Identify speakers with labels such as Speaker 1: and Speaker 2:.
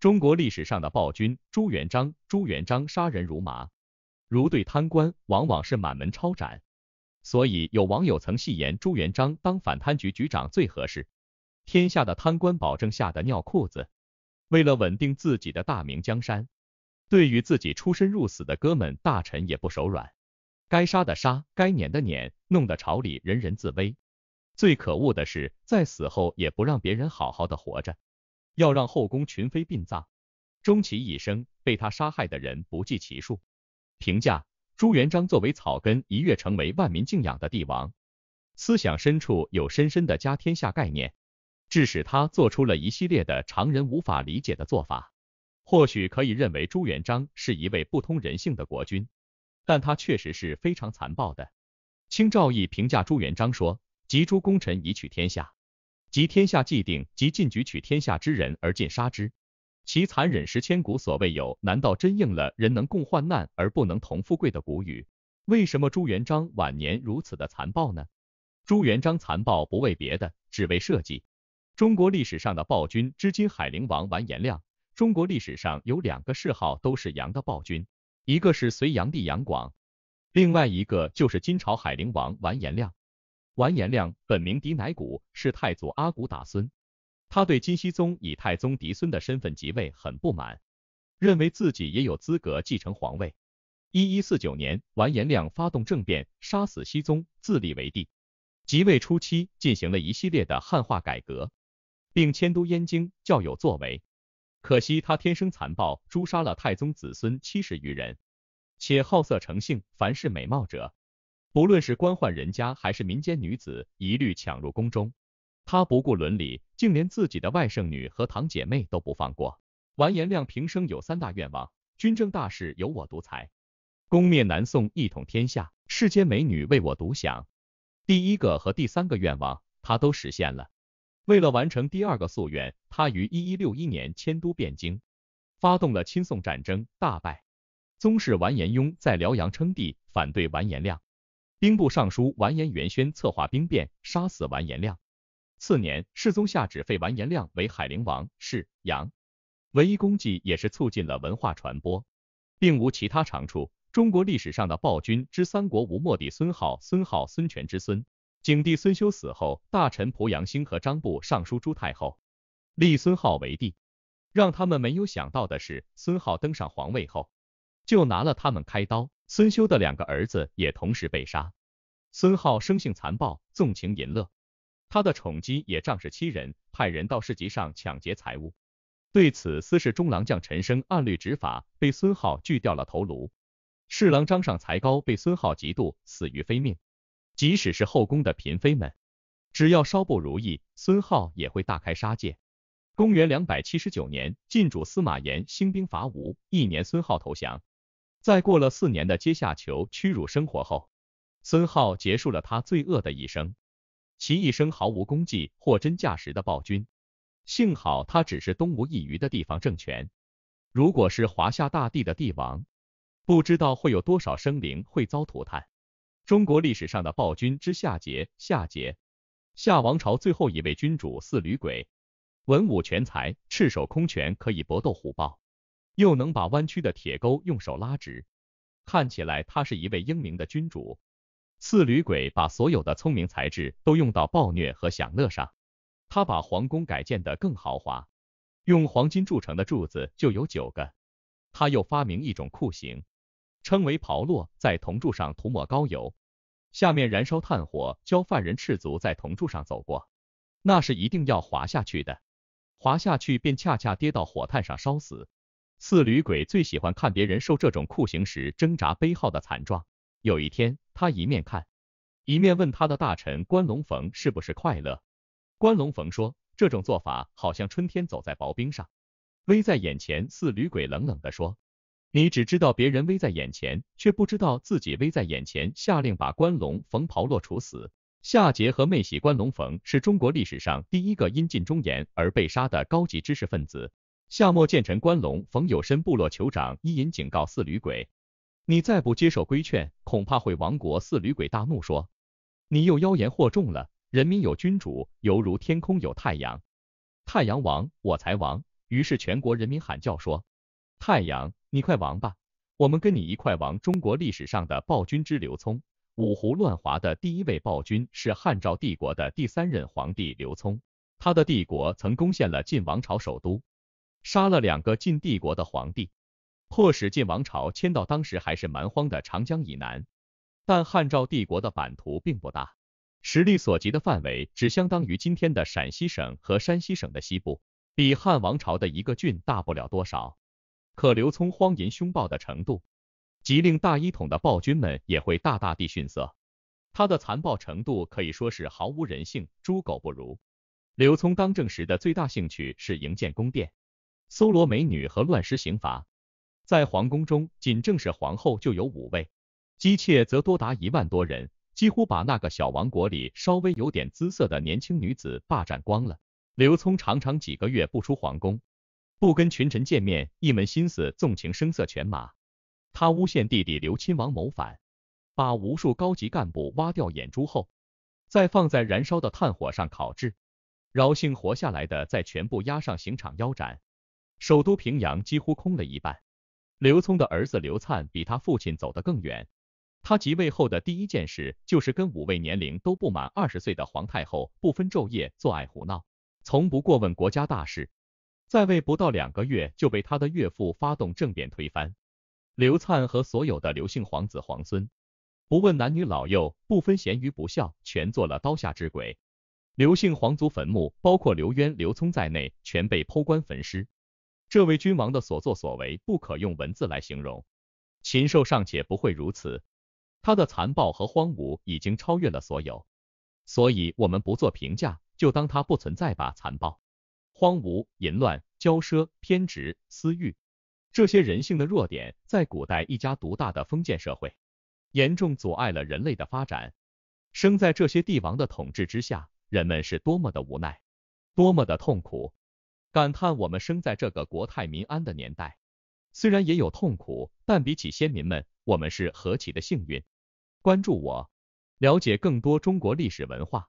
Speaker 1: 中国历史上的暴君朱元璋，朱元璋杀人如麻，如对贪官，往往是满门抄斩。所以有网友曾戏言朱元璋当反贪局局长最合适，天下的贪官保证吓得尿裤子。为了稳定自己的大明江山，对于自己出生入死的哥们大臣也不手软，该杀的杀，该撵的撵，弄得朝里人人自危。最可恶的是，在死后也不让别人好好的活着。要让后宫群妃殡葬，终其一生被他杀害的人不计其数。评价朱元璋作为草根一跃成为万民敬仰的帝王，思想深处有深深的家天下概念，致使他做出了一系列的常人无法理解的做法。或许可以认为朱元璋是一位不通人性的国君，但他确实是非常残暴的。清照义评价朱元璋说：“集诸功臣以取天下。”及天下既定，即进举取天下之人而尽杀之，其残忍实千古所未有。难道真应了“人能共患难而不能同富贵”的古语？为什么朱元璋晚年如此的残暴呢？朱元璋残暴不为别的，只为社稷。中国历史上的暴君，至金海陵王完颜亮。中国历史上有两个谥号都是“杨”的暴君，一个是隋炀帝杨广，另外一个就是金朝海陵王完颜亮。完颜亮本名狄乃古，是太祖阿骨打孙。他对金熙宗以太宗嫡孙的身份即位很不满，认为自己也有资格继承皇位。一一四九年，完颜亮发动政变，杀死熙宗，自立为帝。即位初期，进行了一系列的汉化改革，并迁都燕京，较有作为。可惜他天生残暴，诛杀了太宗子孙七十余人，且好色成性，凡是美貌者。不论是官宦人家还是民间女子，一律抢入宫中。他不顾伦理，竟连自己的外甥女和堂姐妹都不放过。完颜亮平生有三大愿望：军政大事由我独裁，攻灭南宋一统天下，世间美女为我独享。第一个和第三个愿望他都实现了。为了完成第二个夙愿，他于一一六一年迁都汴京，发动了亲宋战争，大败。宗室完颜雍在辽阳称帝，反对完颜亮。兵部尚书完颜元宣策划兵变，杀死完颜亮。次年，世宗下旨废完颜亮为海陵王，是杨。唯一功绩也是促进了文化传播，并无其他长处。中国历史上的暴君之三国吴末帝孙皓，孙皓，孙权之孙，景帝孙休死后，大臣濮阳兴和张部尚书朱太后立孙皓为帝。让他们没有想到的是，孙皓登上皇位后，就拿了他们开刀。孙修的两个儿子也同时被杀。孙皓生性残暴，纵情淫乐，他的宠姬也仗势欺人，派人到市集上抢劫财物。对此，司事中郎将陈升按律执法，被孙浩锯掉了头颅。侍郎张尚才高，被孙浩嫉妒，死于非命。即使是后宫的嫔妃们，只要稍不如意，孙浩也会大开杀戒。公元两百七十九年，晋主司马炎兴兵伐吴，一年，孙浩投降。在过了四年的阶下囚屈辱生活后，孙浩结束了他罪恶的一生。其一生毫无功绩，货真价实的暴君。幸好他只是东吴一隅的地方政权，如果是华夏大地的帝王，不知道会有多少生灵会遭涂炭。中国历史上的暴君之夏桀，夏桀，夏王朝最后一位君主，似吕鬼，文武全才，赤手空拳可以搏斗虎豹。又能把弯曲的铁钩用手拉直，看起来他是一位英明的君主。刺吕鬼把所有的聪明才智都用到暴虐和享乐上，他把皇宫改建的更豪华，用黄金铸成的柱子就有九个。他又发明一种酷刑，称为刨落，在铜柱上涂抹高油，下面燃烧炭火，教犯人赤足在铜柱上走过，那是一定要滑下去的，滑下去便恰恰跌到火炭上烧死。四旅鬼最喜欢看别人受这种酷刑时挣扎悲号的惨状。有一天，他一面看，一面问他的大臣关龙逢是不是快乐。关龙逢说，这种做法好像春天走在薄冰上，危在眼前。四旅鬼冷冷地说，你只知道别人危在眼前，却不知道自己危在眼前。下令把关龙逢袍落处死。夏桀和妹喜、关龙逢是中国历史上第一个因尽忠言而被杀的高级知识分子。夏末建臣关龙冯有申部落酋长伊尹警告四吕鬼：“你再不接受规劝，恐怕会亡国。”四吕鬼大怒说：“你又妖言惑众了！人民有君主，犹如天空有太阳。太阳亡，我才亡。”于是全国人民喊叫说：“太阳，你快亡吧！我们跟你一块亡！”中国历史上的暴君之刘聪，五胡乱华的第一位暴君是汉赵帝国的第三任皇帝刘聪，他的帝国曾攻陷了晋王朝首都。杀了两个晋帝国的皇帝，迫使晋王朝迁到当时还是蛮荒的长江以南。但汉赵帝国的版图并不大，实力所及的范围只相当于今天的陕西省和山西省的西部，比汉王朝的一个郡大不了多少。可刘聪荒淫凶暴的程度，即令大一统的暴君们也会大大地逊色。他的残暴程度可以说是毫无人性，猪狗不如。刘聪当政时的最大兴趣是营建宫殿。搜罗美女和乱施刑罚，在皇宫中，仅正式皇后就有五位，姬妾则多达一万多人，几乎把那个小王国里稍微有点姿色的年轻女子霸占光了。刘聪常常几个月不出皇宫，不跟群臣见面，一门心思纵情声色犬马。他诬陷弟弟刘亲王谋反，把无数高级干部挖掉眼珠后，再放在燃烧的炭火上烤制，饶幸活下来的再全部押上刑场腰斩。首都平阳几乎空了一半。刘聪的儿子刘粲比他父亲走得更远。他即位后的第一件事就是跟五位年龄都不满二十岁的皇太后不分昼夜做爱胡闹，从不过问国家大事。在位不到两个月就被他的岳父发动政变推翻。刘灿和所有的刘姓皇子皇孙，不问男女老幼，不分贤鱼不孝，全做了刀下之鬼。刘姓皇族坟墓，包括刘渊、刘聪在内，全被剖棺焚尸。这位君王的所作所为不可用文字来形容，禽兽尚且不会如此，他的残暴和荒芜已经超越了所有，所以我们不做评价，就当他不存在吧。残暴、荒芜、淫乱、骄奢、偏执、私欲，这些人性的弱点，在古代一家独大的封建社会，严重阻碍了人类的发展。生在这些帝王的统治之下，人们是多么的无奈，多么的痛苦。感叹我们生在这个国泰民安的年代，虽然也有痛苦，但比起先民们，我们是何其的幸运。关注我，了解更多中国历史文化。